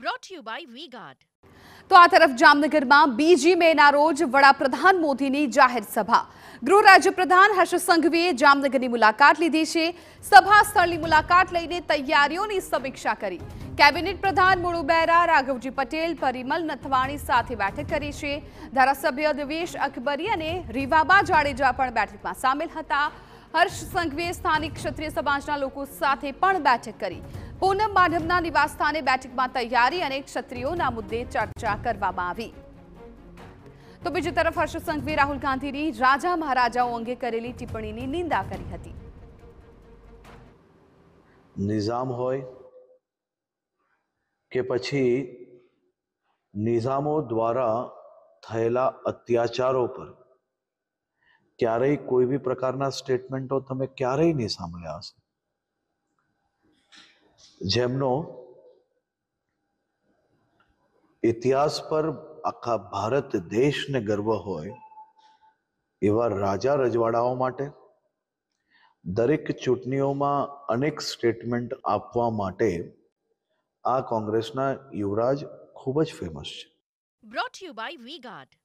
brought you by V Guard તો આ તરફ જામનગરમાં બીજી મેના રોજ વડાપ્રધાન મોદીની જાહેર સભા ગૃહ રાજ્યપ્રધાન હર્ષ સંઘવીએ જામનગરની મુલાકાત લીધી છે સભા સ્થળની મુલાકાત લઈને તૈયારીઓની સમીક્ષા કરી કેબિનેટ પ્રધાન મુળુ બહેરા રાઘવજી પટેલ પરિમલ નથવાણી સાથે બેઠક કરી છે ધારાસભ્ય દિવેશ અકબરી અને રીવાબા જાડેજા પણ બેઠકમાં સામેલ હતા હર્ષ સંઘવીએ સ્થાનિક ક્ષત્રિય સમાજના લોકો સાથે પણ બેઠક કરી પૂનમ માઢમના નિવાસસ્થાને બેઠકમાં તૈયારી અને ક્ષત્રિયોના મુદ્દે ચર્ચા કરવામાં આવી તો બીજી તરફ હર્ષ સંઘવી રાહુલ ગાંધીની રાજા મહારાજાઓ અંગે કરેલી ટિપ્પણીની નિંદા કરી હતી નિઝામ હોય કે પછી નિઝામો દ્વારા થયેલા અત્યાચારો પર ક્યારેય કોઈ બી પ્રકારના સ્ટેટમેન્ટો તમે ક્યારેય નહીં સાંભળ્યા હશે જેમનો ઇતિહાસ પર આખા ભારત દેશને ગર્વ હોય એવા રાજા રજવાડાઓ માટે દરેક ચૂંટણીઓમાં અનેક સ્ટેટમેન્ટ આપવા માટે આ કોંગ્રેસના યુવરાજ ખૂબ જ ફેમસ છે brought you by V guard